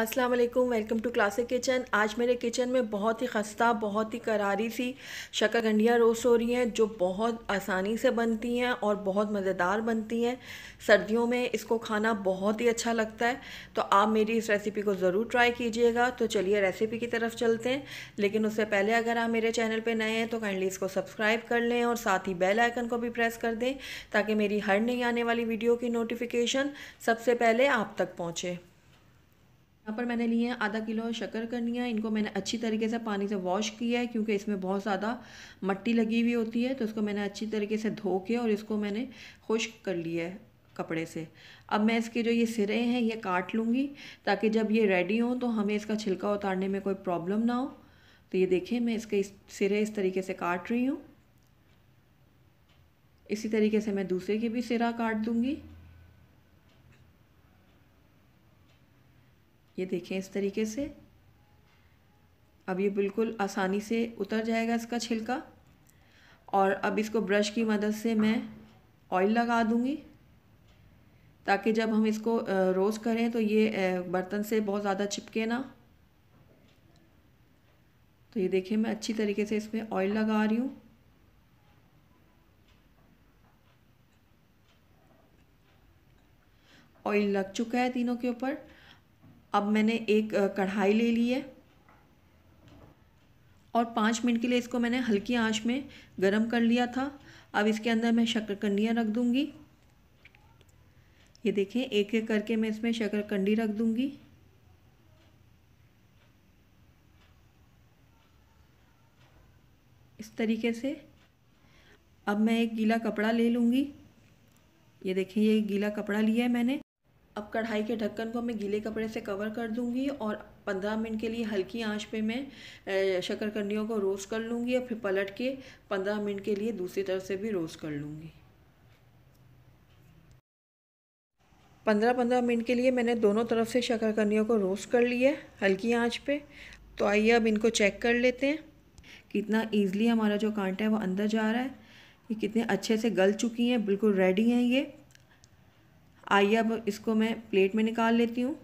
अस्सलाम वालेकुम welcome to classic kitchen आज मेरे किचन में बहुत ही खस्ता बहुत ही करारी सी शकरगंडियाँ रोस्ट हो रही हैं जो बहुत आसानी से बनती हैं और बहुत मज़ेदार बनती हैं सर्दियों में इसको खाना बहुत ही अच्छा लगता है तो आप मेरी इस रेसिपी को ज़रूर ट्राई कीजिएगा तो चलिए रेसिपी की तरफ चलते हैं लेकिन उससे पहले अगर आप मेरे चैनल पर नए हैं तो काइंडली इसको सब्सक्राइब कर लें और साथ ही बेल आइकन को भी प्रेस कर दें ताकि मेरी हर नई आने वाली वीडियो की नोटिफिकेशन सबसे पहले आप तक पहुँचे यहाँ पर मैंने लिए हैं आधा किलो शक्करकंडियाँ इनको मैंने अच्छी तरीके से पानी से वॉश किया है क्योंकि इसमें बहुत ज़्यादा मट्टी लगी हुई होती है तो इसको मैंने अच्छी तरीके से धो के और इसको मैंने खुश्क कर लिया है कपड़े से अब मैं इसके जो ये सिरे हैं ये काट लूँगी ताकि जब ये रेडी हो तो हमें इसका छिलका उतारने में कोई प्रॉब्लम ना हो तो ये देखें मैं इसके इस सिरे इस तरीके से काट रही हूँ इसी तरीके से मैं दूसरे के भी सिरा काट दूँगी ये देखें इस तरीके से अब ये बिल्कुल आसानी से उतर जाएगा इसका छिलका और अब इसको ब्रश की मदद से मैं ऑयल लगा दूँगी ताकि जब हम इसको रोस्ट करें तो ये बर्तन से बहुत ज़्यादा चिपके ना तो ये देखिए मैं अच्छी तरीके से इसमें ऑयल लगा रही हूँ ऑयल लग चुका है तीनों के ऊपर अब मैंने एक कढ़ाई ले ली है और पाँच मिनट के लिए इसको मैंने हल्की आंच में गरम कर लिया था अब इसके अंदर मैं शक्करकंडियाँ रख दूँगी ये देखें एक एक करके मैं इसमें शक्करकंडी रख दूँगी इस तरीके से अब मैं एक गीला कपड़ा ले लूँगी ये देखें ये गीला कपड़ा लिया है मैंने अब कढ़ाई के ढक्कन को मैं गीले कपड़े से कवर कर दूंगी और 15 मिनट के लिए हल्की आंच पे मैं शकरकंदियों को रोस्ट कर लूँगी और फिर पलट के 15 मिनट के लिए दूसरी तरफ से भी रोस्ट कर लूँगी पंद्रह पंद्रह मिनट के लिए मैंने दोनों तरफ से शकरकंदियों को रोस्ट कर लिया हल्की आंच पे तो आइए अब इनको चेक कर लेते हैं कितना ईजिली हमारा जो कांटा है वो अंदर जा रहा है ये कितने अच्छे से गल चुकी हैं बिल्कुल रेडी हैं ये आइए अब इसको मैं प्लेट में निकाल लेती हूँ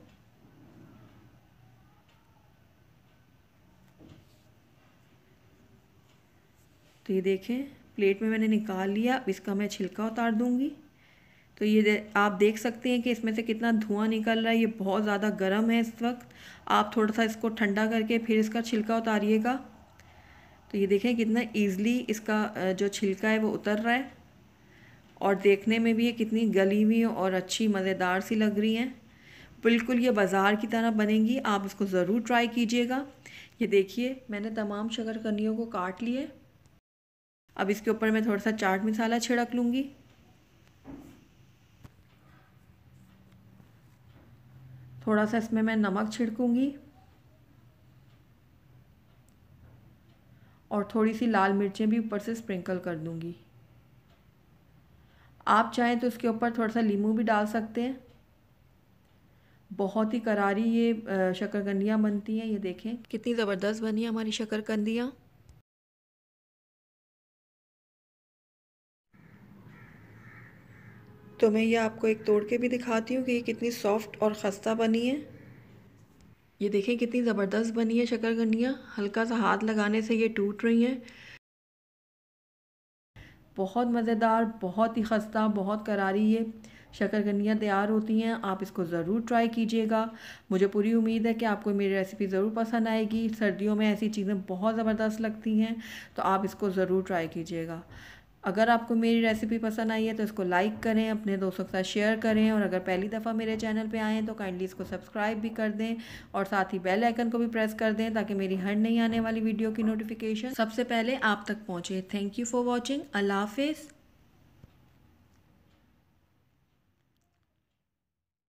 तो ये देखें प्लेट में मैंने निकाल लिया अब इसका मैं छिलका उतार दूँगी तो ये दे, आप देख सकते हैं कि इसमें से कितना धुआं निकल रहा है ये बहुत ज़्यादा गर्म है इस वक्त आप थोड़ा सा इसको ठंडा करके फिर इसका छिलका उतारिएगा तो ये देखें कितना ईज़ली इसका जो छिलका है वो उतर रहा है और देखने में भी ये कितनी गली हुई और अच्छी मज़ेदार सी लग रही हैं बिल्कुल ये बाज़ार की तरह बनेंगी आप इसको ज़रूर ट्राई कीजिएगा ये देखिए मैंने तमाम शक्करकनियों को काट लिए अब इसके ऊपर मैं थोड़ा सा चाट मसाला छिड़क लूँगी थोड़ा सा इसमें मैं नमक छिड़कूँगी और थोड़ी सी लाल मिर्चें भी ऊपर से स्प्रिंकल कर दूँगी आप चाहें तो इसके ऊपर थोड़ा सा लीमू भी डाल सकते हैं बहुत ही करारी ये शक्करकंदियाँ बनती हैं ये देखें कितनी ज़बरदस्त बनी है हमारी शक्करकंदियाँ तो मैं ये आपको एक तोड़ के भी दिखाती हूँ कि ये कितनी सॉफ्ट और ख़स्ता बनी है ये देखें कितनी ज़बरदस्त बनी है शक्करकंदियाँ हल्का सा हाथ लगाने से ये टूट रही हैं बहुत मज़ेदार बहुत ही खस्ता बहुत करारी ये शकरकंदियाँ तैयार होती हैं आप इसको ज़रूर ट्राई कीजिएगा मुझे पूरी उम्मीद है कि आपको मेरी रेसिपी ज़रूर पसंद आएगी सर्दियों में ऐसी चीज़ें बहुत ज़बरदस्त लगती हैं तो आप इसको ज़रूर ट्राई कीजिएगा अगर आपको मेरी रेसिपी पसंद आई है तो इसको लाइक करें अपने दोस्तों के साथ शेयर करें और अगर पहली दफ़ा मेरे चैनल पे आए हैं तो काइंडली इसको सब्सक्राइब भी कर दें और साथ ही बेल आइकन को भी प्रेस कर दें ताकि मेरी हर नई आने वाली वीडियो की नोटिफिकेशन सबसे पहले आप तक पहुंचे थैंक यू फॉर वॉचिंग अल्लाह हाफिज़